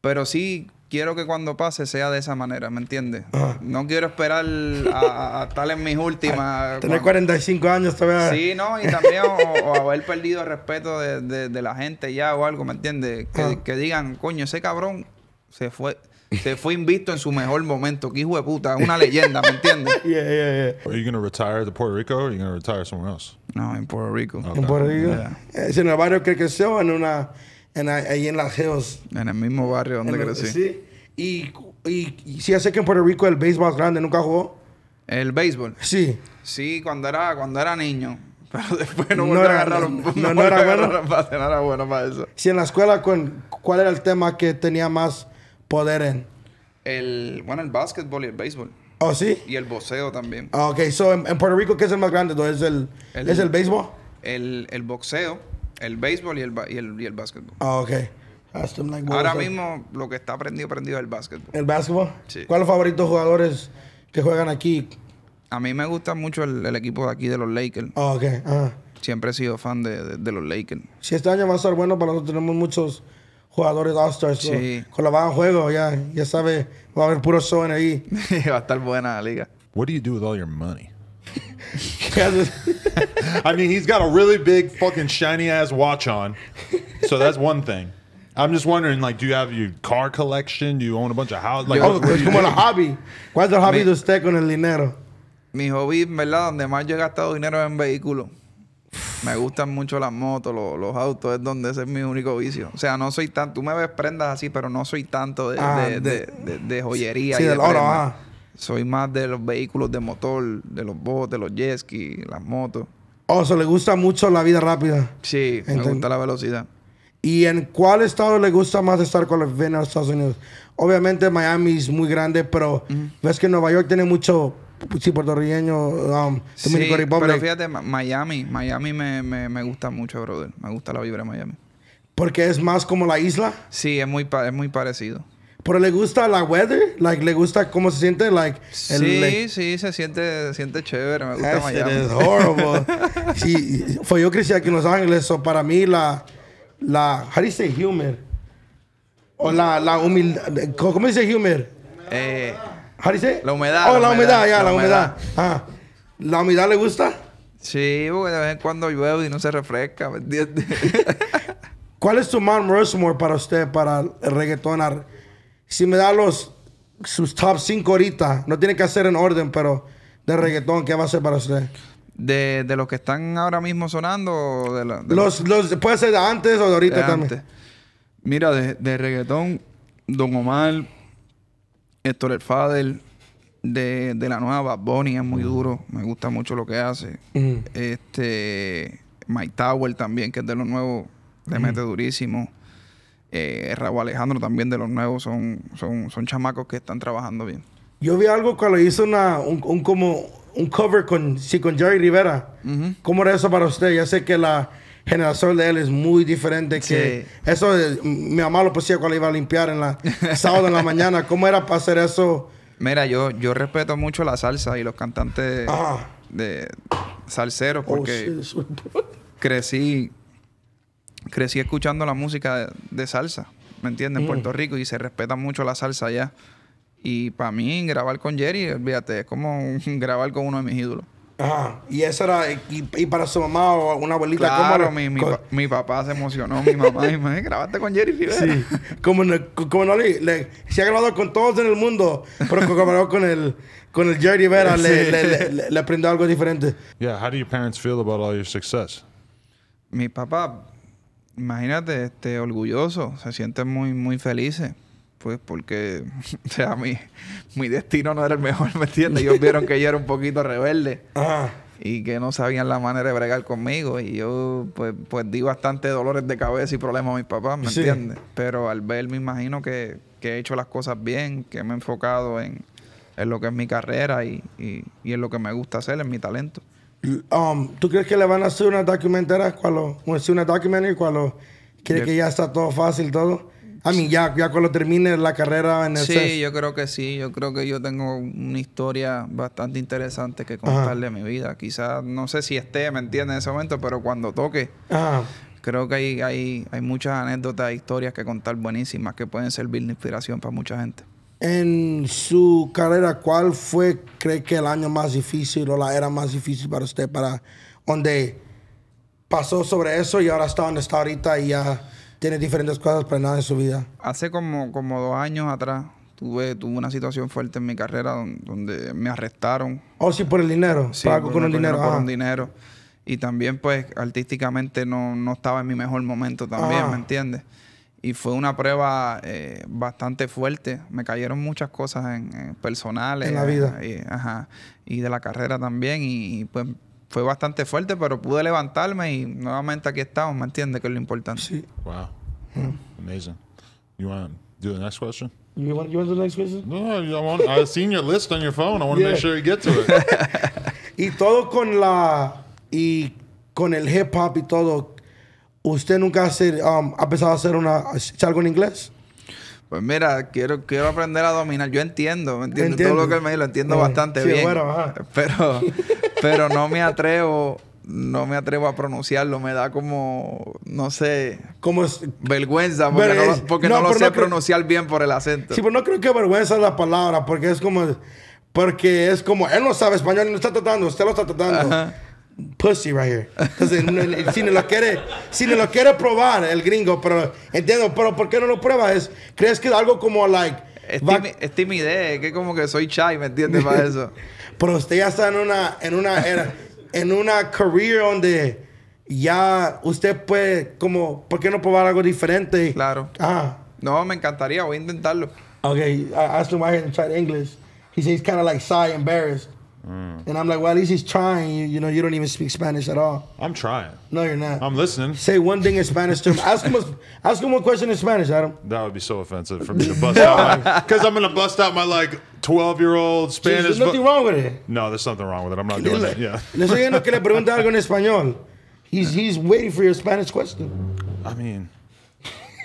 pero sí, quiero que cuando pase sea de esa manera, ¿me entiendes? Ah. No quiero esperar a, estar en mis últimas. tener 45 años todavía. Sí, no, y también o, haber perdido el respeto de, la gente ya o algo, ¿me entiendes? Ah. Que, digan, coño, ese cabrón se fue. Se fue invisto en su mejor momento. Qué hijo de puta. Una leyenda, ¿me entiendes? yeah, yeah, yeah. Are you going to retire to Puerto Rico o are you going to retire somewhere else? No, en Puerto Rico. En Puerto Rico. Eh, en el barrio que creció, en una en, ahí en Las Hills. En el mismo barrio donde crecí. Y, y, hace que en Puerto Rico el béisbol es grande, nunca jugó. ¿El béisbol? Sí. Sí, cuando era, cuando era niño. Pero después no, no era, agarrar, no, no, era bueno. no bueno para eso. Si en la escuela, ¿cuál era el tema que tenía más poder en? El, bueno, el básquetbol y el béisbol. ¿Oh, sí? Y el boxeo también. Ah, ok. So, en, Puerto Rico, ¿qué es el más grande? ¿Es el, ¿es el béisbol? el boxeo el béisbol y el, y el, y el básquetbol. Ah, ok. Ahora mismo lo que está aprendido, aprendido es el básquetbol. ¿El básquetbol? Sí. ¿Cuáles favoritos jugadores que juegan aquí? A mí me gusta mucho el, equipo de aquí de los Lakers. Ah, Siempre he sido fan de, de- los Lakers. Si este año va a ser bueno para nosotros, tenemos muchos jugadores All-Stars. Sí. Con la baja juego, ya, ya sabe, va a haber puro show en ahí. Va a estar buena la liga. ¿qué do you do with all your money? I mean, he's got a really big fucking shiny ass watch on. So that's one thing. I'm just wondering, like, do you have your car collection? Do you own a bunch of houses? como hobby. ¿Cuál es el hobby de usted con el dinero? Mi hobby, verdad, donde más yo he gastado dinero es en vehículos. Me gustan mucho las motos, los autos, es donde ese es mi único vicio. O sea, no soy tan... Tú me ves prendas así, pero no soy tanto de, ah, joyería. Sí, y de del oro, ah. Soy más de los vehículos de motor, de los botes, los jet skis, las motos. oh sea, le gusta mucho la vida rápida. Sí, gusta la velocidad. ¿Y en cuál estado le gusta más estar con los venus? Estados Unidos? Obviamente Miami es muy grande, pero ves que Nueva York tiene mucho, sí, puertorriqueño, um, sí, Pero fíjate, Miami, Miami me, me, me, gusta mucho, brother. Me gusta la vibra de Miami. ¿Porque es más como la isla? Sí, es muy, es muy parecido. Pero le gusta la weather, like le gusta cómo se siente, like el, sí, sí, se siente, se siente chévere, me gusta este Miami. Es horrible. sí, fue yo crecí aquí en Los Ángeles, o para mí la la ¿cómo dice? humor o la la humildad, ¿cómo dice humor? Eh, La humedad. Oh, la, humedad, ya, la humedad. Ah, la humedad le gusta. Sí, porque de vez en cuando llueve y no se refresca, ¿Cuál es tu Mount Rushmore para usted, para el reggaetón? si me da los sus top 5 ahorita, no tiene que hacer en orden, pero de reggaetón, ¿qué va a ser para usted? De, de los que están ahora mismo sonando los, los, puede ser de antes o de ahorita también. Mira, de, reggaetón, Don Omar, Héctor El de, la nueva Bad es muy mm. duro. Me gusta mucho lo que hace. Mm. Este. Mike Tower también, que es de los nuevos, le mm. mete durísimo eh, Raúl Alejandro también de los nuevos son, son, son chamacos que están trabajando bien. Yo vi algo cuando hizo una, un, como, un cover con, sí, con Jerry Rivera. ¿Cómo era eso para usted? Ya sé que la generación de él es muy diferente que eso mi mamá lo pusía cuando iba a limpiar en la sábado en la mañana. ¿Cómo era para hacer eso? Mira, yo, yo respeto mucho la salsa y los cantantes de salseros porque oh, crecí crecí escuchando la música de, salsa, ¿me entiendes? En Puerto mm. Rico y se respeta mucho la salsa allá. Y para mí, grabar con Jerry, fíjate, es como grabar con uno de mis ídolos. Ajá. Y eso era, y, para su mamá o una abuelita, claro, ¿cómo? Mi, mi, mi, papá se emocionó, mi mamá dijo, grabaste con Jerry Rivera. Sí. Como, no, como no le, le, se ha grabado con todos en el mundo, pero como con el con el Jerry Rivera le, le, le, algo diferente. Yeah, how do your parents feel about all your success? Mi papá imagínate, este, orgulloso, se siente muy, muy felices. Pues porque, o mi, mi destino no era el mejor, ¿me entiendes? Ellos vieron que yo era un poquito rebelde y que no sabían la manera de bregar conmigo. Y yo, pues, pues di bastante dolores de cabeza y problemas a mis papás, ¿me entiendes? Pero al ver, me imagino que, he hecho las cosas bien, que me he enfocado en, lo que es mi carrera y en lo que me gusta hacer, en mi talento. Um, ¿Tú crees que le van a hacer una documentera cuando, una documentary cuando cree que ya está todo fácil, todo? A mí ya, ya cuando termine la carrera en el Sí, yo creo que sí. Yo creo que yo tengo una historia bastante interesante que contarle a mi vida. Quizás, no sé si esté, ¿me entiendes? En ese momento, pero cuando toque. Creo que hay, hay, hay muchas anécdotas, historias que contar buenísimas que pueden servir de inspiración para mucha gente en su carrera, ¿cuál fue, cree que el año más difícil o la era más difícil para usted, para donde pasó sobre eso y ahora está donde está ahorita y ya tiene diferentes cosas planeadas en su vida? Hace como, como dos años atrás tuve, tuve una situación fuerte en mi carrera donde, me arrestaron. ¿Oh, sí, por el dinero? Sí, por, con, el dinero. un dinero. Y también, pues, artísticamente no, no, estaba en mi mejor momento también, ¿me entiendes? y fue una prueba eh, bastante fuerte. Me cayeron muchas cosas en, personales. En la vida. Eh, y, de la carrera también. Y, pues fue bastante fuerte, pero pude levantarme y nuevamente aquí estamos, ¿me entiendes? Que es lo importante. Sí. Wow. Mm. Amazing. You want do the next question? You want, you want the next question? No, I want, I've seen your list on your phone. I want to make sure you get to it. y todo con la... Y con el hip hop y todo, ¿Usted nunca hace, um, ha pensado hacer una, algo en inglés? Pues mira, quiero, quiero aprender a dominar. Yo entiendo, entiendo? Todo lo que él me dice lo entiendo ah, bastante bien. Pero, pero no me atrevo no me atrevo a pronunciarlo, me da como, no sé, como vergüenza, porque no, lo sé pronunciar bien por el acento. Sí, pero no creo que vergüenza es la palabra, porque es como, porque es como, él no sabe español y no está tratando, usted lo está tratando pussy right here. si no lo quiere, si no lo quiere probar el gringo, pero entiendo, pero ¿por qué no lo prueba? Es, ¿Crees que algo como like es, que como que soy chai, ¿me entiendes? Para eso. pero usted ya está en una, en una era, en una career donde ya usted puede como, ¿por qué no probar algo diferente? Claro. Ah. No, me encantaría, voy a intentarlo. Okay, I asked him why he tried English. He says he's kind of like shy, embarrassed. Mm. And I'm like, well, at least he's trying. You, you, know, you don't even speak Spanish at all. I'm trying. No, you're not. I'm listening. Say one thing in Spanish to him. Ask him, a, ask him one question in Spanish, Adam. That would be so offensive for me to bust out. Because I'm going to bust out my, like, 12 year old Spanish. There's nothing wrong with it. No, there's something wrong with it. I'm not doing it. Yeah. Le estoy que le pregunte algo en español. He's, he's waiting for your Spanish question. I mean,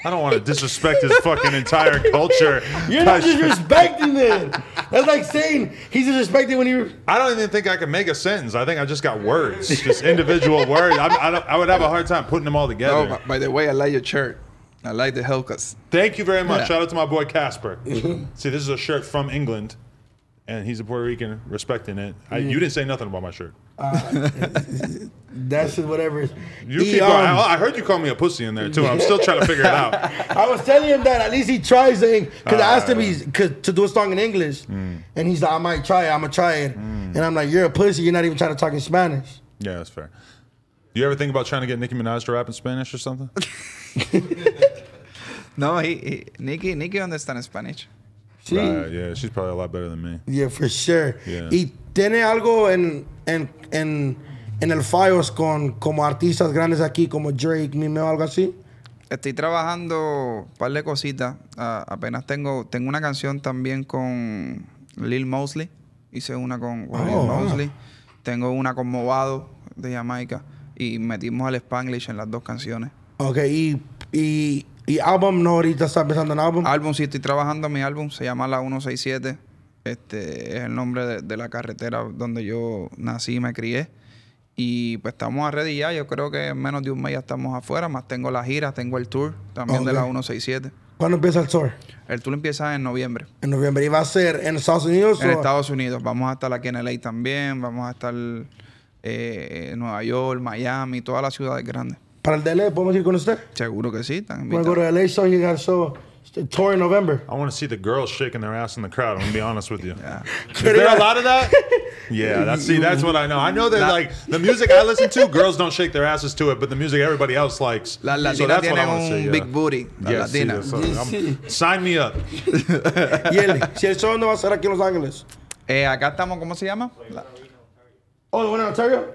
I don't want to disrespect his fucking entire culture. You're not disrespecting it. That's like saying he's disrespecting when you. I don't even think I can make a sentence. I think I just got words, just individual words. I, I, I, would have a hard time putting them all together. Oh, by, by the way, I like your shirt. I like the Helkas. Thank you very much. Yeah. Shout out to my boy Casper. Mm-hmm. See, this is a shirt from England, and he's a Puerto Rican, respecting it. I, mm. you didn't say nothing about my shirt. Uh, that's whatever. You keep going. I, I, heard you call me a pussy in there too. I'm still trying to figure it out. I was telling him that at least he tries because uh, I asked him he's ah. to do a song in English, mm. and he's like, "I might try it. I'm gonna try it." Mm. And I'm like, "You're a pussy. You're not even trying to talk in Spanish." Yeah, that's fair. You ever think about trying to get Nicki Minaj to rap in Spanish or something? no, he, he Nicki Nicki understands Spanish. Sí. yeah, she's probably a lot better than me. Yeah, for sure. Y tiene algo en, en, en, en el Files con como artistas grandes aquí, como Drake, o algo así. Estoy trabajando un par de cositas. apenas tengo, tengo una canción también con Lil Mosley. Hice una con, Lil oh, Mosley. Tengo una con Movado de Jamaica. Y metimos al Spanglish en las dos canciones. Ok, y, y ¿Y álbum no ahorita está empezando en álbum? Álbum, sí, estoy trabajando en mi álbum. Se llama La 167. Este es el nombre de, la carretera donde yo nací y me crié. Y pues estamos a ready ya. Yo creo que en menos de un mes ya estamos afuera. Más tengo las giras, tengo el tour también de la 167. ¿Cuándo empieza el tour? El tour empieza en noviembre. ¿En noviembre? ¿Y va a ser en Estados Unidos? En Estados Unidos. Vamos a estar aquí en LA también. Vamos a estar eh, en Nueva York, Miami, todas las ciudades grandes. Para el DL, ¿podemos ir con usted? Seguro que sí. We're going LA, so you got so tour in November. I want to see the girls shaking their ass in the crowd. I'm gonna be honest with you. yeah. Is there a lot of that? Yeah, that's see, that's what I know. I know that Not. like the music I listen to, girls don't shake their asses to it, but the music everybody else likes. La Latina so that's what I want to see. Yeah. Big booty. La yes, Latina. Sí, sign me up. y si el show no va a ser aquí en Los Ángeles. Eh, acá estamos, ¿cómo se llama? Oh, the one in Ontario.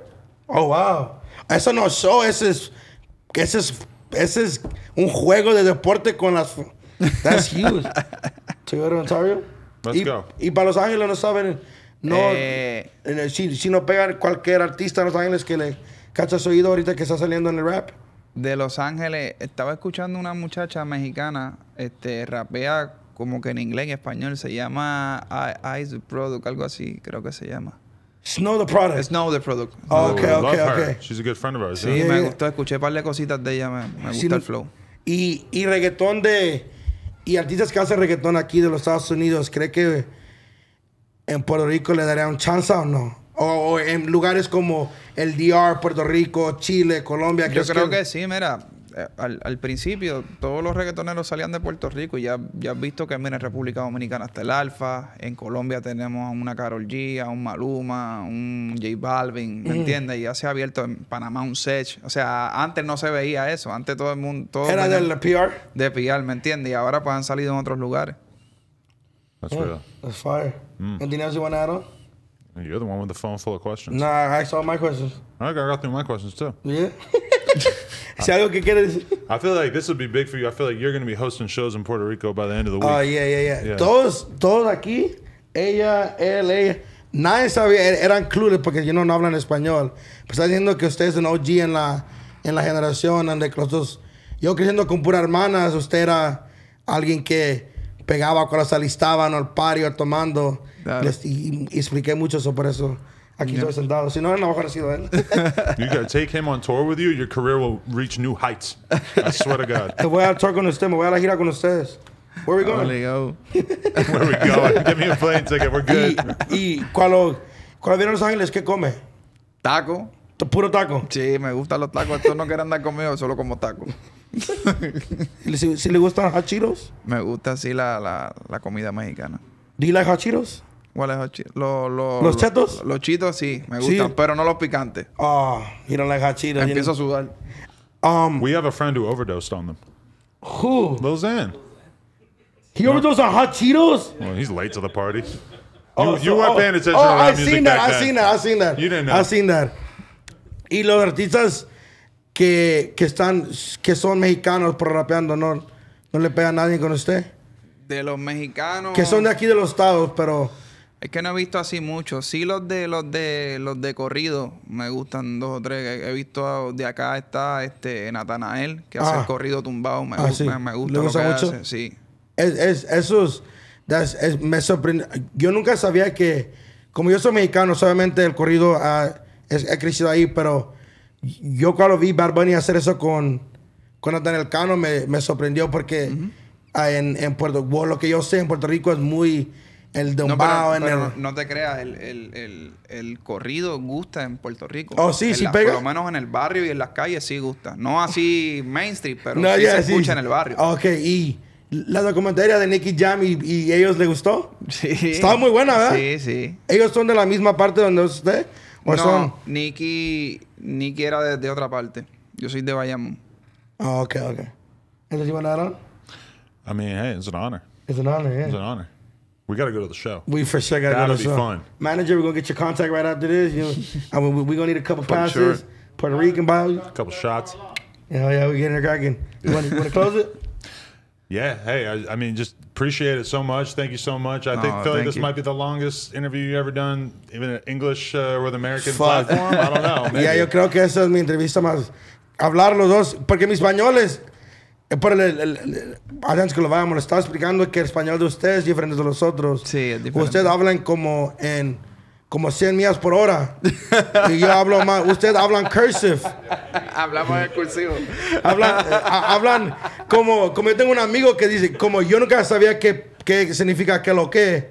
Oh wow. Eso no show, ese es. que ese es, un juego de deporte con las... That's huge. Toyota Ontario. Let's y, go. y para Los Ángeles no saben... No, eh. si, no pegan cualquier artista en Los Ángeles que le cacha su oído ahorita que está saliendo en el rap. De Los Ángeles, estaba escuchando una muchacha mexicana, este, rapea como que en inglés y español, se llama Ice Product, algo así, creo que se llama. Snow the Product. Snow the Product. Oh, oh, okay, okay, okay. She's a good friend of ours. Sí, me gustó. Escuché un par de cositas de ella. Me, me gusta el flow. Y, y reggaetón de... Y artistas que hacen reggaetón aquí de los Estados Unidos, ¿cree que en Puerto Rico le daría un chance o no? O, en lugares como el DR, Puerto Rico, Chile, Colombia. Yo creo que sí, mira. Eh, al, principio todos los reggaetoneros salían de Puerto Rico y ya, ya has visto que mira, en República Dominicana está el Alfa, en Colombia tenemos a una Carol G, a un Maluma, un J Balvin, ¿me eh. entiendes? Y ya se ha abierto en Panamá un Sech. O sea, antes no se veía eso, antes todo el mundo... Todo Era del PR. De PR, ¿me entiendes? Y ahora pues han salido en otros lugares. That's yeah, real. Oh, that's fire. Mm. Anything else you want to You're the one with the phone full of questions. Nah, I saw my questions. I got through my questions too. Si algo que quieres. I feel like this would be big for you. I feel like you're going to be hosting shows in Puerto Rico by the end of the week. Oh, yeah, yeah, yeah, Todos, todos aquí, ella, él, ella, nadie sabía, er, eran clubes porque yo no, hablo hablan español. Pero está diciendo que usted es un OG en la, en la generación, donde los yo creciendo con puras hermanas, usted era alguien que pegaba cuando se alistaban al pario tomando. y, y, expliqué mucho eso por eso. Aquí soy sentado Si no, no ha sido él. you gotta take him on tour with you, your career will reach new heights. I swear to God. Te voy a tour con usted, me voy a la gira con ustedes. Where we going? Go. Where we going? Give me a plane ticket, we're good. Y, y cuando, cuando viene a Los Ángeles, ¿qué come? Taco. Puro taco. Sí, me gustan los tacos. Estos no quieren andar conmigo, solo como tacos. ¿Si, ¿Si, le gustan los hachiros? Me gusta así la, la, la comida mexicana. ¿Do you like hachiros? ¿Cuáles los Los, los, ¿Los chetos? Los, chitos sí, me gustan, pero no los picantes. Ah, oh, you don't like hot Cheetos. Empiezo a sudar. Um, We have a friend who overdosed on them. Who? Lil Xan. He overdosed on hot Cheetos? Well, he's late to the party. Oh, you, so, you weren't oh, paying attention oh, to that I've music seen that, I've seen that, I've seen that. You didn't know. I've seen that. Y los artistas que, que están, que son mexicanos por rapeando, ¿no? ¿No le pega a nadie con usted? De los mexicanos. Que son de aquí de los estados, pero... Es que no he visto así mucho. Sí, los de los de los de corrido me gustan dos o tres. He, visto de acá está este Natanael que hace el ah. corrido tumbado. Ah, me, gusta, me, gusta, que mucho? Hace. Sí. Es, esos, me sorprende. Yo nunca sabía que, como yo soy mexicano, solamente el corrido ha, crecido ahí, pero yo cuando vi Barbani hacer eso con, con Natanael Cano me, sorprendió porque en Puerto, lo que yo sé en Puerto Rico es muy el no, No te creas, el, corrido gusta en Puerto Rico. Oh, sí, sí pega. Por lo menos en el barrio y en las calles sí gusta. No así mainstream, pero no, sí se escucha en el barrio. Ok, y la documentaria de Nicky Jam y, ellos le gustó. Sí. Estaba muy buena, ¿verdad? Sí, sí. ¿Ellos son de la misma parte donde usted? no, Nicky, Nicky era de, otra parte. Yo soy de Bayamón. Oh, ok, ok. ¿Entonces, you a I mean, hey, it's an honor. Eh. It's an honor, yeah. It's an honor. We got to go to the show. We for sure got to go to the show. That'll be fun. Manager, we're gonna get your contact right after this. You know, I mean, we're gonna need a couple passes. Sure. Puerto Rican bio. A couple shots. Yeah, yeah, we getting a cracking. You want to close it? Yeah. Hey, I, I, mean, just appreciate it so much. Thank you so much. I think Philly, this you. might be the longest interview you ever done, even in English uh, with American Fuck. platform. I don't know. Maybe. Yeah, yo creo que esa es mi entrevista más. Hablar los dos, porque mis españoles. Pero el, antes que lo vayamos, le estaba explicando que el español de ustedes es diferente de los otros. Sí, es diferente. Ustedes hablan como en como 100 millas por hora. y yo hablo más. Ustedes hablan cursive. Hablamos en cursivo. hablan, eh, hablan como, como yo tengo un amigo que dice, como yo nunca sabía qué, qué significa qué lo qué.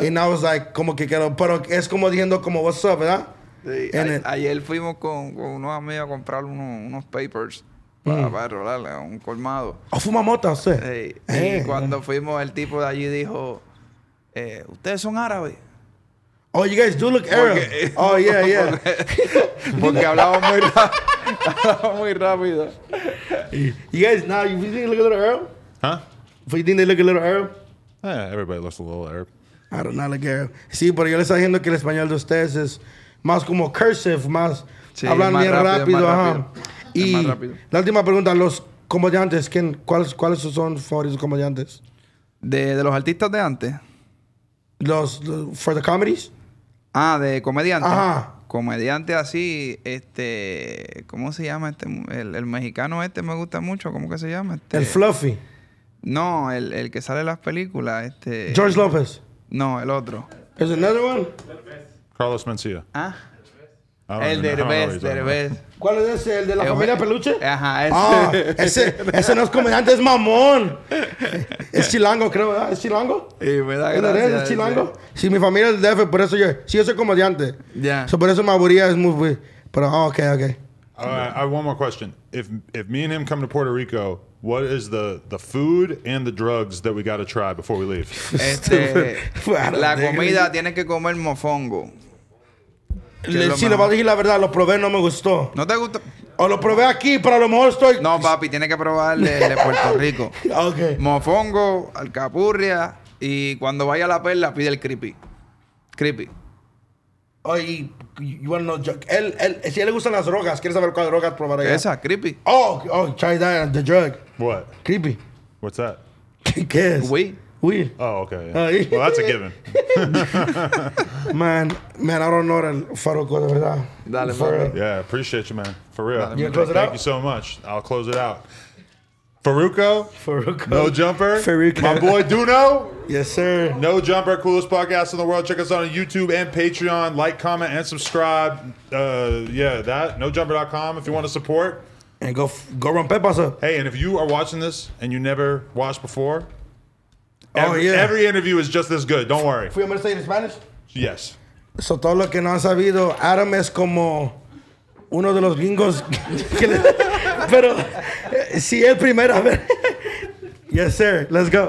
Y ah. I was like, como que pero es como diciendo como what's up, ¿verdad? Sí, ayer fuimos con, unos amigos a comprar unos, unos papers para, mm. rolarle a un colmado. ¿O fuma mota usted? Sí. Eh, y cuando fuimos, el tipo de allí dijo, eh, ¿ustedes son árabes? Oh, you guys do look Arab. Eh, oh, yeah, yeah. porque hablamos muy rápido. Hablaba muy rápido. You guys, now, you think they look a little Arab? Huh? You think they look a little Arab? Yeah, everybody looks a little Arab. I don't know, like Arab. Sí, pero yo les estoy diciendo que el español de ustedes es más como cursive, más... Sí, hablan bien rápido, rápido, ajá. Rápido. Y la última pregunta, los comediantes, ¿quién, cuáles, ¿cuáles son sus favoritos comediantes? De, los artistas de antes. Los, for the comedies. Ah, de comediantes. Ajá. Comediante así, este, ¿cómo se llama este? El, mexicano este me gusta mucho, ¿cómo que se llama? Este el Fluffy. No, el, que sale en las películas, este. George López. No, el otro. ¿Es another Carlos Mencia. Ah. Ah, el Derbez, Derbez. ¿Cuál es ese? ¿El de la eh, familia eh, Peluche? Ajá, ah, ese. ese, ese no es comediante, es mamón. Es chilango, creo, ¿verdad? ¿Es chilango? Sí, me da gracia, ¿Es chilango? Sí, mi familia es de DF, por eso yo... Sí, yo soy comediante. Ya. por eso me es muy... Pero, oh, ok, ok. Uh, I have one more question. If, if me and him come to Puerto Rico, What is the, the food and the drugs that we gotta try before we leave? Este, la comida tiene que comer mofongo. Si le voy a decir la verdad, lo probé, no me gustó. ¿No te gustó? O lo probé aquí, pero a lo mejor estoy. No, papi, tiene que probarle el de Puerto Rico. ok. Mofongo, alcapurria y cuando vaya a la perla pide el creepy. Creepy. Oye, bueno, no, él, él, si él le gustan las drogas, ¿quieres saber cuál drogas probaré? Esa, creepy. Oh, oh, try that, the drug. What? Creepy. What's that? ¿Qué es? We Oh, okay. Oh, well, that's a given. man, man, I don't know that Faruco, de verdad. Dale, For Real. Yeah, appreciate you, man. For real. Dale, you man. close it Thank out? you so much. I'll close it out. Faruco. Faruco. No jumper. Faruco. My boy Duno. yes, sir. No jumper. Coolest podcast in the world. Check us out on YouTube and Patreon. Like, comment, and subscribe. Uh, yeah, that. Nojumper.com if you want to support. And go go run Pepas up. Hey, and if you are watching this and you never watched before, Oh, every, oh, yeah. every interview is just as good. Don't worry. Fui, i going to say it in Spanish. Yes. So todo lo que no han sabido, Adam es como uno de los gringos. pero eh, si es primera vez. yes, sir. Let's go.